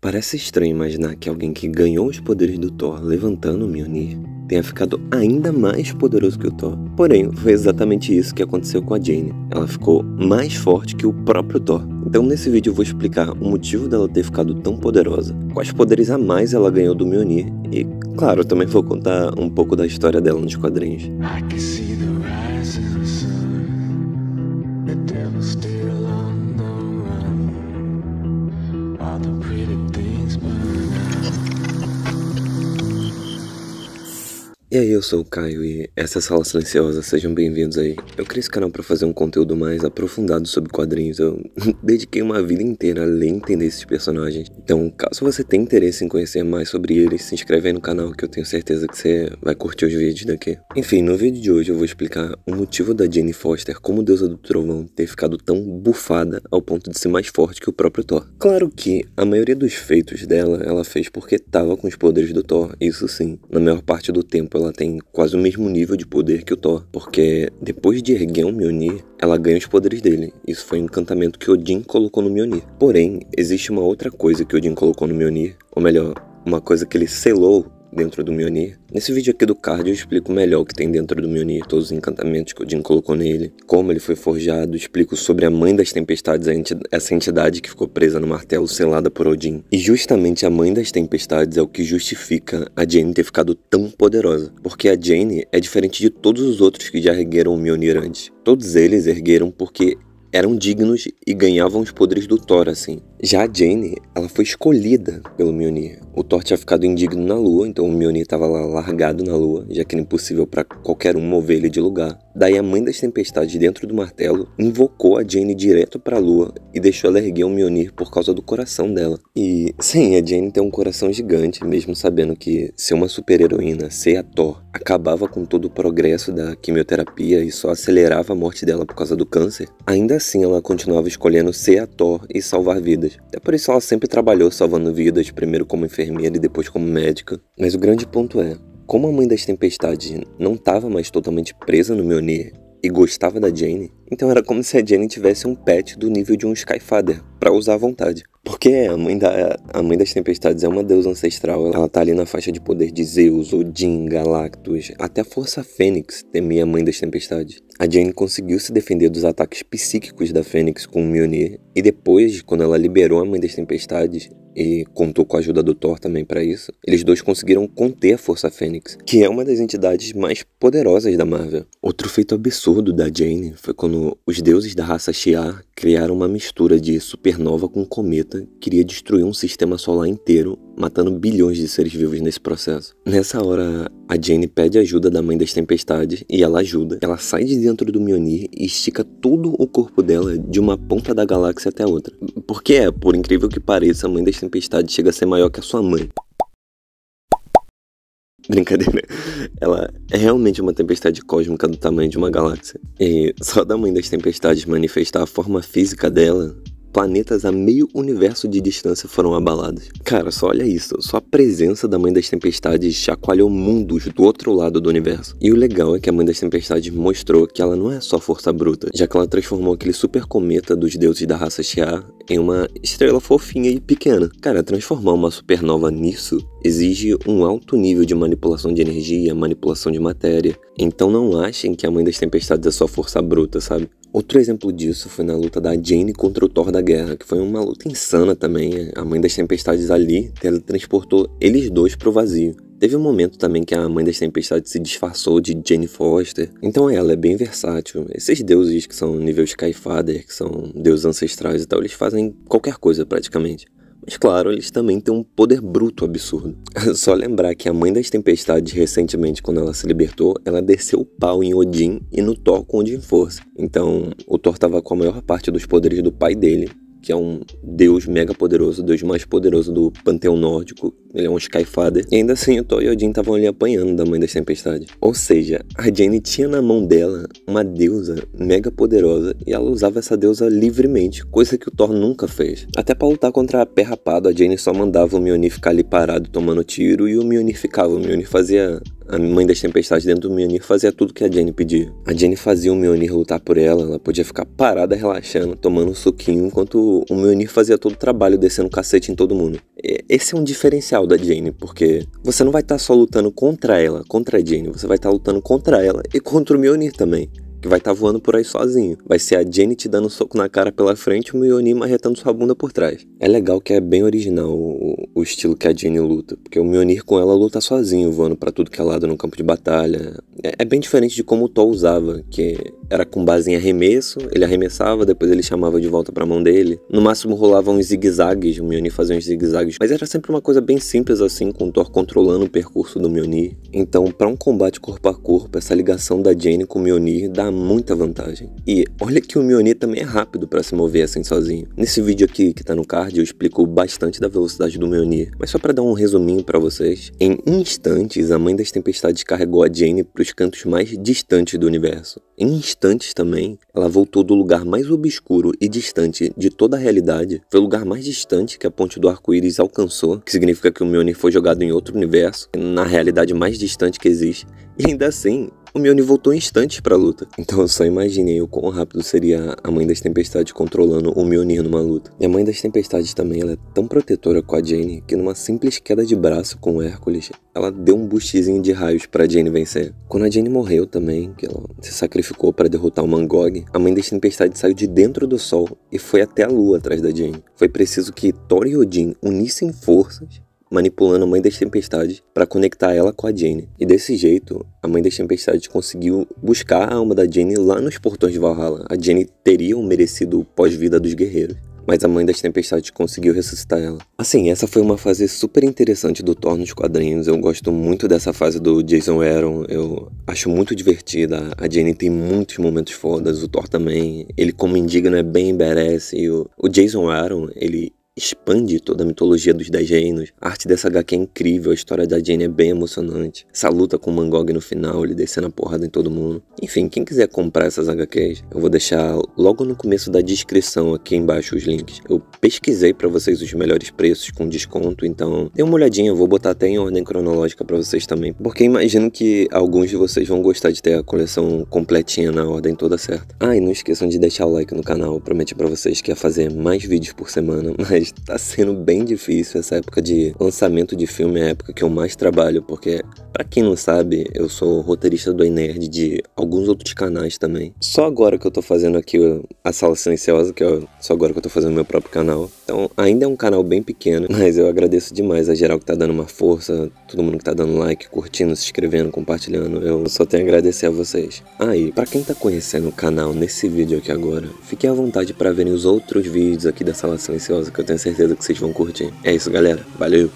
Parece estranho imaginar que alguém que ganhou os poderes do Thor levantando o Mjolnir tenha ficado ainda mais poderoso que o Thor. Porém, foi exatamente isso que aconteceu com a Jane. Ela ficou mais forte que o próprio Thor. Então, nesse vídeo eu vou explicar o motivo dela ter ficado tão poderosa, quais poderes a mais ela ganhou do Mjolnir e, claro, também vou contar um pouco da história dela nos quadrinhos. I E aí, eu sou o Caio e essa é a Sala Silenciosa, sejam bem-vindos aí. Eu criei esse canal para fazer um conteúdo mais aprofundado sobre quadrinhos, eu dediquei uma vida inteira a ler e entender esses personagens. Então, caso você tenha interesse em conhecer mais sobre eles, se inscreve aí no canal que eu tenho certeza que você vai curtir os vídeos daqui. Enfim, no vídeo de hoje eu vou explicar o motivo da Jane Foster como deusa do trovão ter ficado tão bufada ao ponto de ser mais forte que o próprio Thor. Claro que a maioria dos feitos dela, ela fez porque tava com os poderes do Thor, isso sim, na maior parte do tempo ela tem quase o mesmo nível de poder que o Thor, porque depois de erguer um Mjolnir, ela ganha os poderes dele. Isso foi um encantamento que Odin colocou no Mjolnir. Porém, existe uma outra coisa que Odin colocou no Mjolnir, ou melhor, uma coisa que ele selou dentro do Mjolnir. Nesse vídeo aqui do card eu explico melhor o que tem dentro do Mjolnir, todos os encantamentos que o colocou nele, como ele foi forjado, explico sobre a Mãe das Tempestades, essa entidade que ficou presa no martelo selada por Odin. E justamente a Mãe das Tempestades é o que justifica a Jane ter ficado tão poderosa, porque a Jane é diferente de todos os outros que já ergueram o Mjolnir antes. Todos eles ergueram porque eram dignos e ganhavam os poderes do Thor, assim. Já a Jane, ela foi escolhida pelo Mjolnir. O Thor tinha ficado indigno na Lua, então o Mjolnir estava lá largado na Lua, já que era impossível para qualquer um mover ele de lugar. Daí a Mãe das Tempestades, dentro do martelo, invocou a Jane direto para a Lua e deixou ela erguer o Mjolnir por causa do coração dela. E, sim, a Jane tem um coração gigante, mesmo sabendo que ser uma super-heroína, ser a Thor, acabava com todo o progresso da quimioterapia e só acelerava a morte dela por causa do câncer. Ainda assim, ela continuava escolhendo ser a Thor e salvar vidas vidas. Até por isso ela sempre trabalhou salvando vidas, primeiro como enfermeira e depois como médica. Mas o grande ponto é, como a mãe das tempestades não estava mais totalmente presa no Mjolnir, e gostava da Jane, então era como se a Jane tivesse um pet do nível de um Skyfather, para usar à vontade. Porque a mãe, da, a mãe das tempestades é uma deusa ancestral, ela tá ali na faixa de poder de Zeus, Odin, Galactus, até a Força Fênix temia a mãe das tempestades. A Jane conseguiu se defender dos ataques psíquicos da Fênix com o Mjolnir, e depois, quando ela liberou a mãe das tempestades, e contou com a ajuda do Thor também para isso, eles dois conseguiram conter a Força Fênix, que é uma das entidades mais poderosas da Marvel. Outro feito absurdo da Jane foi quando os deuses da raça Shi'ar criaram uma mistura de supernova com cometa que iria destruir um sistema solar inteiro matando bilhões de seres vivos nesse processo. Nessa hora, a Jane pede ajuda da Mãe das Tempestades e ela ajuda. Ela sai de dentro do Mionir e estica todo o corpo dela de uma ponta da galáxia até a outra. Porque é, por incrível que pareça, a Mãe das Tempestades chega a ser maior que a sua mãe. Brincadeira. Ela é realmente uma tempestade cósmica do tamanho de uma galáxia. E só da Mãe das Tempestades manifestar a forma física dela planetas a meio universo de distância foram abalados. Cara, só olha isso. Só a presença da Mãe das Tempestades chacoalhou mundos do outro lado do universo. E o legal é que a Mãe das Tempestades mostrou que ela não é só força bruta, já que ela transformou aquele super cometa dos deuses da raça Shi'ar em uma estrela fofinha e pequena. Cara, transformar uma supernova nisso exige um alto nível de manipulação de energia, manipulação de matéria. Então não achem que a Mãe das Tempestades é só força bruta, sabe? Outro exemplo disso foi na luta da Jane contra o Thor da Guerra, que foi uma luta insana também. A Mãe das Tempestades ali teletransportou eles dois pro vazio. Teve um momento também que a Mãe das Tempestades se disfarçou de Jane Foster. Então ela é bem versátil. Esses deuses que são nível Skyfather, que são deuses ancestrais e tal, eles fazem qualquer coisa praticamente. Mas claro, eles também têm um poder bruto absurdo. Só lembrar que a mãe das tempestades recentemente, quando ela se libertou, ela desceu o pau em Odin e no Thor com Odin Força. Então, o Thor estava com a maior parte dos poderes do pai dele, que é um deus mega poderoso, o deus mais poderoso do panteão nórdico. Ele é um Skyfather. E ainda assim, o Thor e Odin estavam ali apanhando da Mãe das Tempestades. Ou seja, a Jane tinha na mão dela uma deusa mega poderosa e ela usava essa deusa livremente, coisa que o Thor nunca fez. Até para lutar contra a pé rapado, a Jane só mandava o Mjolnir ficar ali parado tomando tiro e o Mjolnir ficava. O Mjolnir fazia a mãe das tempestades dentro do Mjolnir fazia tudo que a Jenny pedia. A Jenny fazia o Mjolnir lutar por ela, ela podia ficar parada relaxando, tomando um suquinho, enquanto o Mjolnir fazia todo o trabalho descendo cacete em todo mundo. Esse é um diferencial da Jane, porque você não vai estar tá só lutando contra ela, contra a Jane, você vai estar tá lutando contra ela e contra o Mjolnir também que vai estar tá voando por aí sozinho. Vai ser a Jenny te dando um soco na cara pela frente e o Mione marretando sua bunda por trás. É legal que é bem original o, o estilo que a Jenny luta, porque o Mionir com ela luta sozinho, voando para tudo que é lado no campo de batalha. É, é bem diferente de como o Thor usava, que era com base em arremesso, ele arremessava, depois ele chamava de volta para a mão dele. No máximo rolavam uns zigue-zagues, o Mionir fazia uns zigue-zagues, mas era sempre uma coisa bem simples assim, com o Thor controlando o percurso do Mionir. Então, para um combate corpo a corpo, essa ligação da Jenny com o Mionir dá muita vantagem. E olha que o Mione também é rápido para se mover assim sozinho. Nesse vídeo aqui que tá no card eu explico bastante da velocidade do Mione, mas só para dar um resuminho para vocês, em instantes a Mãe das Tempestades carregou a Jane para os cantos mais distantes do universo. Em instantes também, ela voltou do lugar mais obscuro e distante de toda a realidade, foi o lugar mais distante que a ponte do arco-íris alcançou, que significa que o Mione foi jogado em outro universo, na realidade mais distante que existe, e ainda assim o Mione voltou instantes para a luta. Então só imaginem o quão rápido seria a Mãe das Tempestades controlando o Mjolnir numa luta. E a Mãe das Tempestades também ela é tão protetora com a Jane que numa simples queda de braço com o Hércules, ela deu um boostzinho de raios para a Jane vencer. Quando a Jane morreu também, que ela se sacrificou para derrotar o Mangog, a Mãe das Tempestades saiu de dentro do Sol e foi até a Lua atrás da Jane. Foi preciso que Thor e Odin unissem forças manipulando a Mãe das Tempestades para conectar ela com a Jane. E desse jeito, a Mãe das Tempestades conseguiu buscar a alma da Jane lá nos portões de Valhalla. A Jane teria um merecido pós-vida dos guerreiros mas a mãe das tempestades conseguiu ressuscitar ela. Assim, essa foi uma fase super interessante do Thor nos quadrinhos. Eu gosto muito dessa fase do Jason Aaron. Eu acho muito divertida. A Jane tem muitos momentos fodas, o Thor também. Ele como indigno é bem badass. E o, o Jason Aaron, ele expande toda a mitologia dos Dez Reinos. A arte dessa HQ é incrível, a história da Jane é bem emocionante. Essa luta com o Mangog no final, ele descendo a porrada em todo mundo. Enfim, quem quiser comprar essas HQs, eu vou deixar logo no começo da descrição aqui embaixo os links. Eu pesquisei para vocês os melhores preços com desconto, então dê uma olhadinha, eu vou botar até em ordem cronológica para vocês também, porque imagino que alguns de vocês vão gostar de ter a coleção completinha na ordem toda certa. Ah, e não esqueçam de deixar o like no canal, eu prometi para vocês que ia fazer mais vídeos por semana, mas tá sendo bem difícil essa época de lançamento de filme, é a época que eu mais trabalho, porque para quem não sabe, eu sou roteirista do Inerd de alguns outros canais também. Só agora que eu tô fazendo aqui a sala silenciosa, que é só agora que eu tô fazendo meu próprio canal canal. Então ainda é um canal bem pequeno, mas eu agradeço demais a geral que tá dando uma força, todo mundo que tá dando like, curtindo, se inscrevendo, compartilhando. Eu só tenho a agradecer a vocês. Ah, para pra quem tá conhecendo o canal nesse vídeo aqui agora, fiquem à vontade para verem os outros vídeos aqui da Sala Silenciosa que eu tenho certeza que vocês vão curtir. É isso, galera. Valeu!